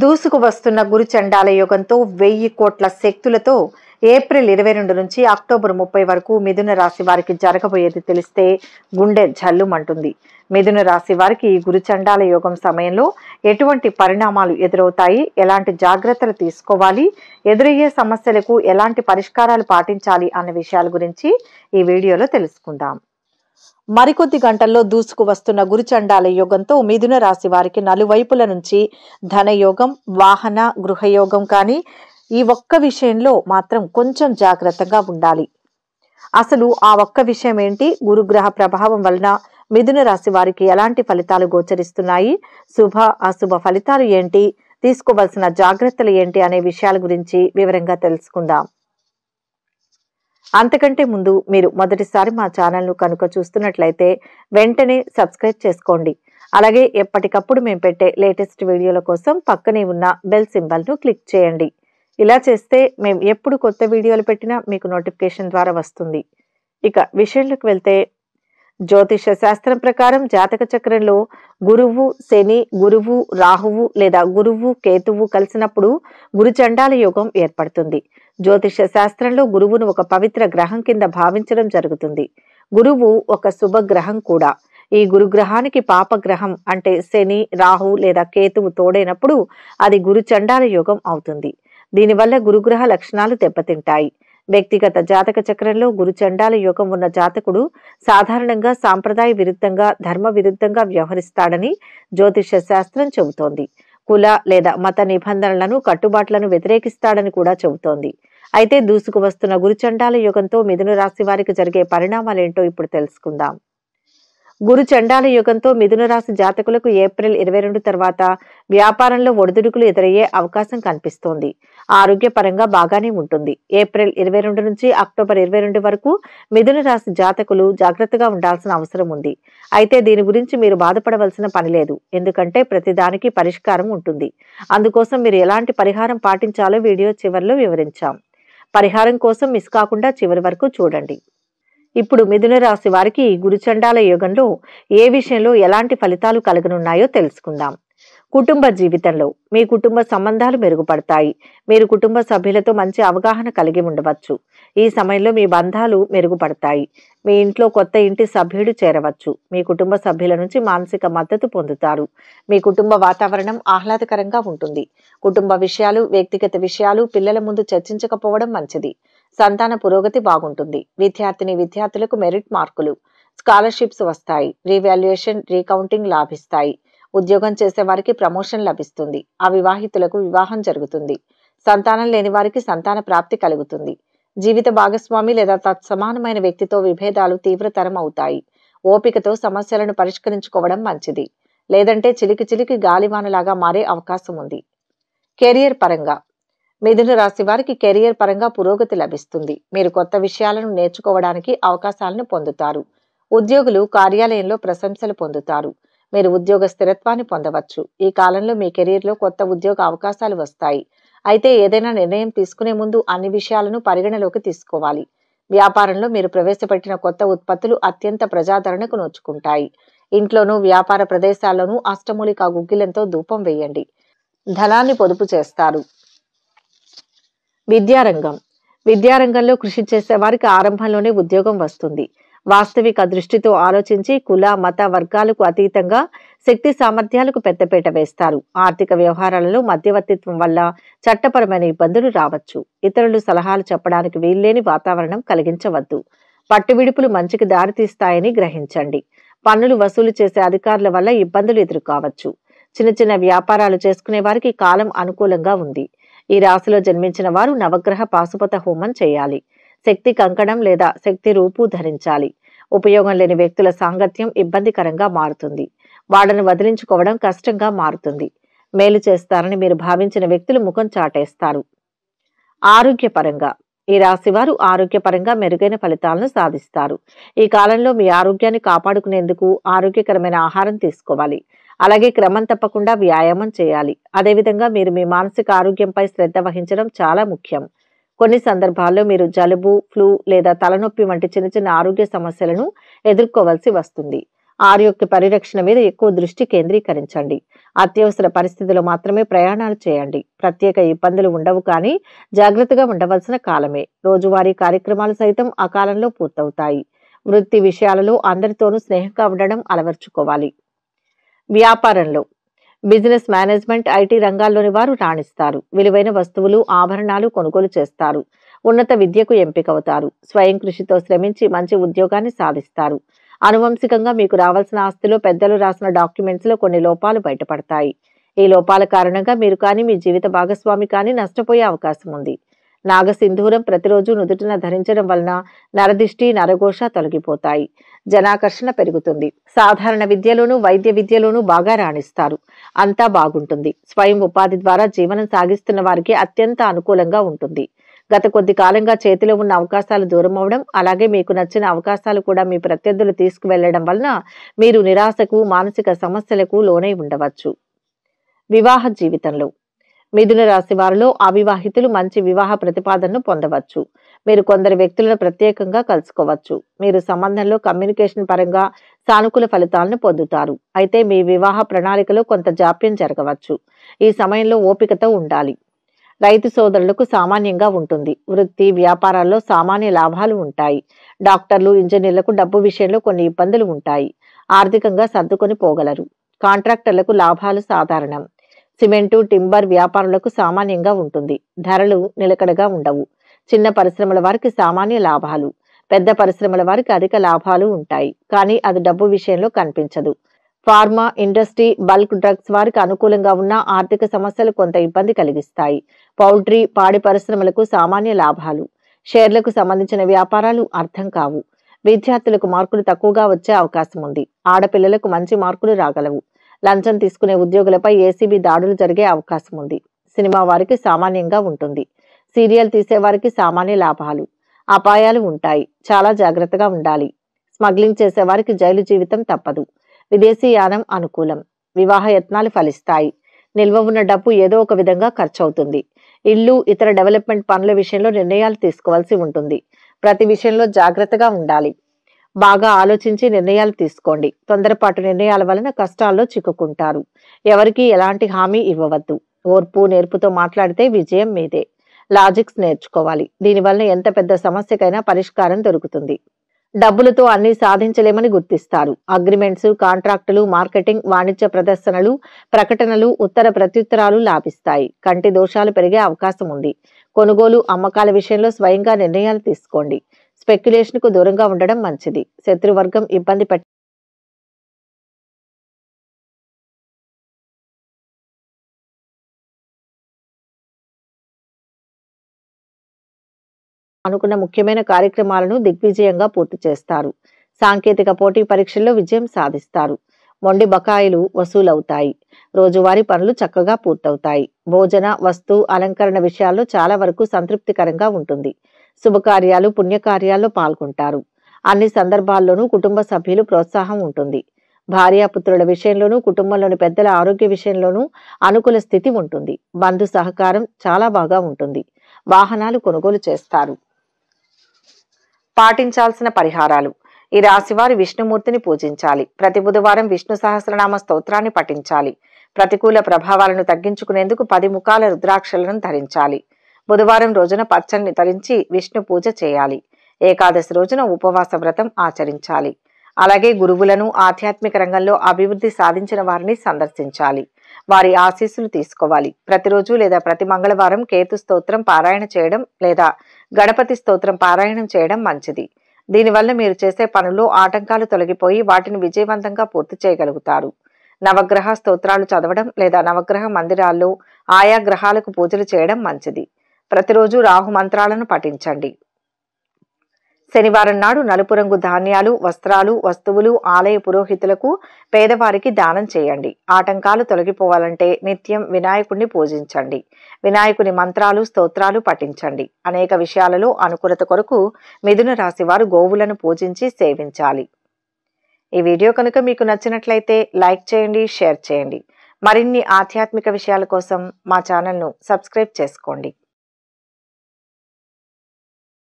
దూసుకు వస్తున్న గురుచండాల యోగంతో వెయ్యి కోట్ల శక్తులతో ఏప్రిల్ ఇరవై రెండు నుంచి అక్టోబర్ ముప్పై వరకు మిథున రాశి వారికి జరగబోయేది తెలిస్తే గుండె జల్లుమంటుంది మిథున రాశి వారికి ఈ గురుచండాల యోగం సమయంలో ఎటువంటి పరిణామాలు ఎదురవుతాయి ఎలాంటి జాగ్రత్తలు తీసుకోవాలి ఎదురయ్యే సమస్యలకు ఎలాంటి పరిష్కారాలు పాటించాలి అనే విషయాల గురించి ఈ వీడియోలో తెలుసుకుందాం మరికొద్ది గంటల్లో దూసుకు వస్తున్న గురుచండాల యోగంతో మిథున రాశి వారికి నలువైపుల నుంచి ధనయోగం వాహన గృహయోగం కానీ ఈ ఒక్క విషయంలో మాత్రం కొంచెం జాగ్రత్తగా ఉండాలి అసలు ఆ ఒక్క విషయం ఏంటి గురుగ్రహ ప్రభావం వలన మిథున రాశి వారికి ఎలాంటి ఫలితాలు గోచరిస్తున్నాయి శుభ అశుభ ఫలితాలు ఏంటి తీసుకోవాల్సిన జాగ్రత్తలు ఏంటి అనే విషయాల గురించి వివరంగా తెలుసుకుందాం అంతకంటే ముందు మీరు మొదటిసారి మా ఛానల్ను కనుక చూస్తున్నట్లయితే వెంటనే సబ్స్క్రైబ్ చేసుకోండి అలాగే ఎప్పటికప్పుడు మేము పెట్టే లేటెస్ట్ వీడియోల కోసం పక్కనే ఉన్న బెల్ సింబల్ను క్లిక్ చేయండి ఇలా చేస్తే మేము ఎప్పుడు కొత్త వీడియోలు పెట్టినా మీకు నోటిఫికేషన్ ద్వారా వస్తుంది ఇక విషయంలోకి వెళ్తే జ్యోతిష శాస్త్రం ప్రకారం జాతక చక్రంలో గురువు శని గురువు రాహువు లేదా గురువు కేతువు కలిసినప్పుడు గురుచండాల యోగం ఏర్పడుతుంది జ్యోతిష శాస్త్రంలో గురువును ఒక పవిత్ర గ్రహం కింద భావించడం జరుగుతుంది గురువు ఒక శుభగ్రహం కూడా ఈ గురుగ్రహానికి పాపగ్రహం అంటే శని రాహు లేదా కేతువు తోడైనప్పుడు అది గురుచండాల యోగం అవుతుంది దీనివల్ల గురుగ్రహ లక్షణాలు దెబ్బతింటాయి వ్యక్తిగత జాతక చక్రంలో గురు చండాల యోగం ఉన్న జాతకుడు సాధారణంగా సాంప్రదాయ విరుద్ధంగా ధర్మ విరుద్ధంగా వ్యవహరిస్తాడని జ్యోతిష శాస్త్రం చెబుతోంది కుల లేదా మత నిబంధనలను కట్టుబాట్లను వ్యతిరేకిస్తాడని కూడా చెబుతోంది అయితే దూసుకు వస్తున్న గురుచండాల యుగంతో మిథున రాశి వారికి జరిగే పరిణామాలేంటో ఇప్పుడు తెలుసుకుందాం గురు చండాల యుగంతో మిథున రాశి జాతకులకు ఏప్రిల్ ఇరవై రెండు తర్వాత వ్యాపారంలో ఒడిదుడుకులు ఎదురయ్యే అవకాశం కనిపిస్తోంది ఆరోగ్యపరంగా బాగానే ఉంటుంది ఏప్రిల్ ఇరవై రెండు నుంచి అక్టోబర్ ఇరవై రెండు వరకు మిథున రాశి జాతకులు జాగ్రత్తగా ఉండాల్సిన అవసరం ఉంది అయితే దీని గురించి మీరు బాధపడవలసిన పని లేదు ఎందుకంటే ప్రతిదానికి పరిష్కారం ఉంటుంది అందుకోసం మీరు ఎలాంటి పరిహారం పాటించాలో వీడియో చివరిలో వివరించాం పరిహారం కోసం మిస్ కాకుండా చివరి వరకు చూడండి ఇప్పుడు మిథున రాశి వారికి గురుచండాల యోగంలో ఏ విషయంలో ఎలాంటి ఫలితాలు కలగనున్నాయో తెలుసుకుందాం కుటుంబ జీవితంలో మీ కుటుంబ సంబంధాలు మెరుగుపడతాయి మీరు కుటుంబ సభ్యులతో మంచి అవగాహన కలిగి ఉండవచ్చు ఈ సమయంలో మీ బంధాలు మెరుగుపడతాయి మీ ఇంట్లో కొత్త ఇంటి సభ్యుడు చేరవచ్చు మీ కుటుంబ సభ్యుల నుంచి మానసిక మద్దతు పొందుతారు మీ కుటుంబ వాతావరణం ఆహ్లాదకరంగా ఉంటుంది కుటుంబ విషయాలు వ్యక్తిగత విషయాలు పిల్లల ముందు చర్చించకపోవడం మంచిది సంతాన పురోగతి బాగుంటుంది విద్యార్థిని విద్యార్థులకు మెరిట్ మార్కులు స్కాలర్షిప్స్ వస్తాయి రీవాల్యుయేషన్ రీకౌంటింగ్ లాభిస్తాయి ఉద్యోగం చేసే వారికి ప్రమోషన్ లభిస్తుంది అవివాహితులకు వివాహం జరుగుతుంది సంతానం లేని వారికి సంతాన ప్రాప్తి కలుగుతుంది జీవిత భాగస్వామి లేదా తత్సమానమైన వ్యక్తితో విభేదాలు తీవ్రతరం అవుతాయి ఓపికతో సమస్యలను పరిష్కరించుకోవడం మంచిది లేదంటే చిలికి చిలికి గాలివానలాగా మారే అవకాశం ఉంది కెరియర్ పరంగా మిథున రాశి వారికి కెరియర్ పరంగా పురోగతి లభిస్తుంది మీరు కొత్త విషయాలను నేర్చుకోవడానికి అవకాశాలను పొందుతారు ఉద్యోగులు కార్యాలయంలో ప్రశంసలు పొందుతారు మీరు ఉద్యోగ స్థిరత్వాన్ని పొందవచ్చు ఈ కాలంలో మీ కెరీర్లో కొత్త ఉద్యోగ అవకాశాలు వస్తాయి అయితే ఏదైనా నిర్ణయం తీసుకునే ముందు అన్ని విషయాలను పరిగణలోకి తీసుకోవాలి వ్యాపారంలో మీరు ప్రవేశపెట్టిన కొత్త ఉత్పత్తులు అత్యంత ప్రజాదరణకు నోచుకుంటాయి ఇంట్లోనూ వ్యాపార ప్రదేశాల్లోనూ అష్టమూలిక గుగ్గిలంతో ధూపం వేయండి ధనాన్ని పొదుపు చేస్తారు విద్యారంగం విద్యారంగంలో కృషి చేసే వారికి ఆరంభంలోనే ఉద్యోగం వస్తుంది వాస్తవిక దృష్టితో ఆలోచించి కుల మత వర్గాలకు అతీతంగా శక్తి సామర్థ్యాలకు పెద్దపీట వేస్తారు ఆర్థిక వ్యవహారాలలో మధ్యవర్తిత్వం వల్ల చట్టపరమైన ఇబ్బందులు రావచ్చు ఇతరులు సలహాలు చెప్పడానికి వీల్లేని వాతావరణం కలిగించవద్దు పట్టువిడుపులు మంచికి దారితీస్తాయని గ్రహించండి పన్నులు వసూలు చేసే అధికారుల వల్ల ఇబ్బందులు ఎదుర్కోవచ్చు చిన్న చిన్న వ్యాపారాలు చేసుకునే వారికి కాలం అనుకూలంగా ఉంది ఈ రాశిలో జన్మించిన వారు నవగ్రహ పాశుపత హోమం చేయాలి శక్తి కంకణం లేదా శక్తి రూపు ధరించాలి ఉపయోగం లేని వ్యక్తుల సాంగత్యం ఇబ్బందికరంగా మారుతుంది వాళ్ళను వదిలించుకోవడం కష్టంగా మారుతుంది మేలు చేస్తారని మీరు భావించిన వ్యక్తులు ముఖం చాటేస్తారు ఆరోగ్యపరంగా ఈ రాశివారు ఆరోగ్యపరంగా మెరుగైన ఫలితాలను సాధిస్తారు ఈ కాలంలో మీ ఆరోగ్యాన్ని కాపాడుకునేందుకు ఆరోగ్యకరమైన ఆహారం తీసుకోవాలి అలాగే క్రమం తప్పకుండా వ్యాయామం చేయాలి అదేవిధంగా మీరు మీ మానసిక ఆరోగ్యంపై శ్రద్ధ వహించడం చాలా ముఖ్యం కొన్ని సందర్భాల్లో మీరు జలుబు ఫ్లూ లేదా తలనొప్పి వంటి చిన్న చిన్న ఆరోగ్య సమస్యలను ఎదుర్కోవలసి వస్తుంది ఆరోగ్య పరిరక్షణ మీద ఎక్కువ దృష్టి కేంద్రీకరించండి అత్యవసర పరిస్థితుల్లో మాత్రమే ప్రయాణాలు చేయండి ప్రత్యేక ఇబ్బందులు ఉండవు కానీ జాగ్రత్తగా ఉండవలసిన కాలమే రోజువారీ కార్యక్రమాలు సైతం ఆ కాలంలో పూర్తవుతాయి వృత్తి విషయాలలో అందరితోనూ స్నేహంగా ఉండడం అలవర్చుకోవాలి వ్యాపారంలో బిజినెస్ మేనేజ్మెంట్ ఐటీ రంగాల్లోని వారు రాణిస్తారు విలువైన వస్తువులు ఆభరణాలు కొనుగోలు చేస్తారు ఉన్నత విద్యకు ఎంపికవుతారు స్వయం కృషితో శ్రమించి మంచి ఉద్యోగాన్ని సాధిస్తారు అనువంశికంగా మీకు రావాల్సిన ఆస్తిలో పెద్దలు రాసిన డాక్యుమెంట్స్లో కొన్ని లోపాలు బయటపడతాయి ఈ లోపాల కారణంగా మీరు కానీ మీ జీవిత భాగస్వామి కానీ నష్టపోయే అవకాశం ఉంది నాగసింధూరం ప్రతిరోజు నుదుటిన ధరించడం వలన నరదిష్టి నరఘోష తొలగిపోతాయి జనాకర్షణ పెరుగుతుంది సాధారణ విద్యలోనూ వైద్య విద్యలోనూ బాగా రాణిస్తారు అంతా బాగుంటుంది స్వయం ఉపాధి ద్వారా జీవనం సాగిస్తున్న వారికి అత్యంత అనుకూలంగా ఉంటుంది గత కొద్ది కాలంగా చేతిలో ఉన్న అవకాశాలు దూరం అవడం అలాగే మీకు నచ్చిన అవకాశాలు కూడా మీ ప్రత్యర్థులు తీసుకువెళ్లడం వలన మీరు నిరాశకు మానసిక సమస్యలకు లోనై ఉండవచ్చు వివాహ జీవితంలో మిథున రాశి వారిలో అవివాహితులు మంచి వివాహ ప్రతిపాదనను పొందవచ్చు మీరు కొందరు వ్యక్తులను ప్రత్యేకంగా కలుసుకోవచ్చు మీరు సంబంధంలో కమ్యూనికేషన్ పరంగా సానుకూల ఫలితాలను పొందుతారు అయితే మీ వివాహ ప్రణాళికలో కొంత జాప్యం జరగవచ్చు ఈ సమయంలో ఓపికతో ఉండాలి రైతు సోదరులకు సామాన్యంగా ఉంటుంది వృత్తి వ్యాపారాల్లో సామాన్య లాభాలు ఉంటాయి డాక్టర్లు ఇంజనీర్లకు డబ్బు విషయంలో కొన్ని ఇబ్బందులు ఉంటాయి ఆర్థికంగా సర్దుకొని పోగలరు కాంట్రాక్టర్లకు లాభాలు సాధారణం సిమెంటు టింబర్ వ్యాపారులకు సామాన్యంగా ఉంటుంది ధరలు నిలకడగా ఉండవు చిన్న పరిశ్రమల వారికి సామాన్య లాభాలు పెద్ద పరిశ్రమల వారికి అధిక లాభాలు ఉంటాయి కానీ అది డబ్బు విషయంలో కనిపించదు ఫార్మా ఇండస్ట్రీ బల్క్ డ్రగ్స్ వారికి అనుకూలంగా ఉన్న ఆర్థిక సమస్యలు కొంత ఇబ్బంది కలిగిస్తాయి పౌల్ట్రీ పాడి పరిశ్రమలకు సామాన్య లాభాలు షేర్లకు సంబంధించిన వ్యాపారాలు అర్థం కావు విద్యార్థులకు మార్కులు తక్కువగా వచ్చే అవకాశం ఉంది ఆడపిల్లలకు మంచి మార్కులు రాగలవు లంచం తీసుకునే ఉద్యోగులపై ఏసీబీ దాడులు జరిగే అవకాశం ఉంది సినిమా వారికి సామాన్యంగా ఉంటుంది సీరియల్ తీసేవారికి సామాన్య లాభాలు అపాయాలు ఉంటాయి చాలా జాగ్రత్తగా ఉండాలి స్మగ్లింగ్ చేసేవారికి జైలు జీవితం తప్పదు విదేశీ యానం అనుకూలం వివాహ యత్నాలు ఫలిస్తాయి నిల్వ ఉన్న డబ్బు ఏదో ఒక విధంగా ఖర్చు అవుతుంది ఇల్లు ఇతర డెవలప్మెంట్ పనుల విషయంలో నిర్ణయాలు తీసుకోవాల్సి ఉంటుంది ప్రతి విషయంలో జాగ్రత్తగా ఉండాలి బాగా ఆలోచించి నిర్ణయాలు తీసుకోండి తొందరపాటు నిర్ణయాల వలన కష్టాల్లో చిక్కుకుంటారు ఎవరికి ఎలాంటి హామీ ఇవ్వవద్దు ఓర్పు నేర్పుతో మాట్లాడితే విజయం మీదే లాజిక్స్ నేర్చుకోవాలి దీనివల్ల ఎంత పెద్ద సమస్యకైనా పరిష్కారం దొరుకుతుంది డబ్బులతో అన్ని సాధించలేమని గుర్తిస్తారు అగ్రిమెంట్స్ కాంట్రాక్టులు మార్కెటింగ్ వాణిజ్య ప్రదర్శనలు ప్రకటనలు ఉత్తర ప్రత్యుత్తరాలు లాభిస్తాయి కంటి దోషాలు పెరిగే అవకాశం ఉంది కొనుగోలు అమ్మకాల విషయంలో స్వయంగా నిర్ణయాలు తీసుకోండి స్పెక్యులేషన్ కు దూరంగా ఉండడం మంచిది శత్రువర్గం ఇబ్బంది పెట్ట అనుకున్న ముఖ్యమైన కార్యక్రమాలను దిగ్విజయంగా పూర్తి చేస్తారు సాంకేతిక పోటీ పరీక్షల్లో విజయం సాధిస్తారు మొండి బకాయిలు వసూలవుతాయి రోజువారీ పనులు చక్కగా పూర్తవుతాయి భోజన వస్తు అలంకరణ విషయాల్లో చాలా వరకు సంతృప్తికరంగా ఉంటుంది శుభకార్యాలు పుణ్యకార్యాల్లో పాల్గొంటారు అన్ని సందర్భాల్లోనూ కుటుంబ సభ్యులు ప్రోత్సాహం ఉంటుంది భార్యాపుత్రుల విషయంలోనూ కుటుంబంలోని పెద్దల ఆరోగ్య విషయంలోనూ అనుకూల స్థితి ఉంటుంది బంధు సహకారం చాలా బాగా ఉంటుంది వాహనాలు కొనుగోలు చేస్తారు పాటించాల్సిన పరిహారాలు ఈ రాశివారి విష్ణుమూర్తిని పూజించాలి ప్రతి బుధవారం విష్ణు సహస్రనామ స్తోత్రాన్ని పఠించాలి ప్రతికూల ప్రభావాలను తగ్గించుకునేందుకు పది ముఖాల రుద్రాక్షలను ధరించాలి బుధవారం రోజున పచ్చడిని తరించి విష్ణు పూజ చేయాలి ఏకాదశి రోజున ఉపవాస వ్రతం ఆచరించాలి అలాగే గురువులను ఆధ్యాత్మిక రంగంలో అభివృద్ధి సాధించిన వారిని సందర్శించాలి వారి ఆశీస్సులు తీసుకోవాలి ప్రతిరోజు లేదా ప్రతి మంగళవారం కేతు స్తోత్రం పారాయణ చేయడం లేదా గణపతి స్తోత్రం పారాయణం చేయడం మంచిది దీనివల్ల మీరు చేసే పనుల్లో ఆటంకాలు తొలగిపోయి వాటిని విజయవంతంగా పూర్తి చేయగలుగుతారు నవగ్రహ స్తోత్రాలు చదవడం లేదా నవగ్రహ మందిరాల్లో ఆయా గ్రహాలకు పూజలు చేయడం మంచిది ప్రతిరోజు రాహు మంత్రాలను పఠించండి శనివారం నాడు నలుపు రంగు ధాన్యాలు వస్త్రాలు వస్తువులు ఆలయ పురోహితులకు పేదవారికి దానం చేయండి ఆటంకాలు తొలగిపోవాలంటే నిత్యం వినాయకుడిని పూజించండి వినాయకుని మంత్రాలు స్తోత్రాలు పఠించండి అనేక విషయాలలో అనుకూలత కొరకు మిథున రాశి వారు గోవులను పూజించి సేవించాలి ఈ వీడియో కనుక మీకు నచ్చినట్లయితే లైక్ చేయండి షేర్ చేయండి మరిన్ని ఆధ్యాత్మిక విషయాల కోసం మా ఛానల్ను సబ్స్క్రైబ్ చేసుకోండి